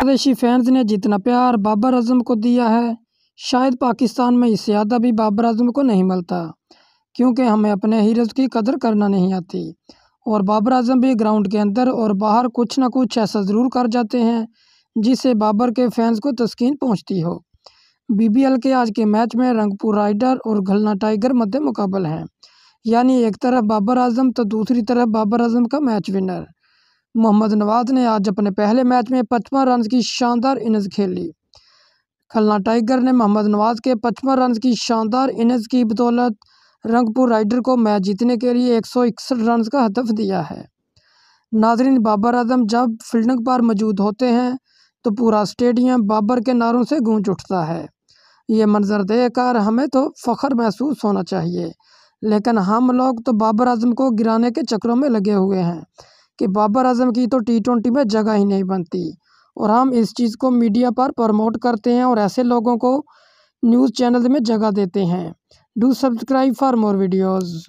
Bangladeshi fans ने जितना प्यार बाबर अजम को दिया है शायद पाकिस्तान में इससे ज़्यादा भी बाबर अजम को नहीं मिलता क्योंकि हमें अपने हीरोज़ की कदर करना नहीं आती और बाबर अजम भी ग्राउंड के अंदर और बाहर कुछ ना कुछ ऐसा ज़रूर कर जाते हैं जिससे बाबर के फैंस को तस्कीन पहुंचती हो बीबीएल के आज के मैच में रंगपुर राइडर और घलना टाइगर मध्य मुकाबल हैं यानी एक तरफ बाबर आजम तो दूसरी तरफ बाबर आजम का मैच विनर मोहम्मद नवाज ने आज अपने पहले मैच में पचपन रन की शानदार इनिंग खेली खलना टाइगर ने मोहम्मद नवाज के पचपन रन की शानदार इनिंग की बदौलत रंगपुर राइडर को मैच जीतने के लिए एक सौ इकसठ रन का हदफ दिया है नाजरीन बाबर आजम जब फील्डिंग पर मौजूद होते हैं तो पूरा स्टेडियम बाबर के नारों से गूंज उठता है ये मंजर देकर हमें तो फ़ख्र महसूस होना चाहिए लेकिन हम लोग तो बाबर आजम को गिराने के चक्रों में लगे हुए हैं कि बाबर अजम की तो टी ट्वेंटी में जगह ही नहीं बनती और हम इस चीज़ को मीडिया पर प्रमोट करते हैं और ऐसे लोगों को न्यूज़ चैनल में जगह देते हैं do subscribe for more videos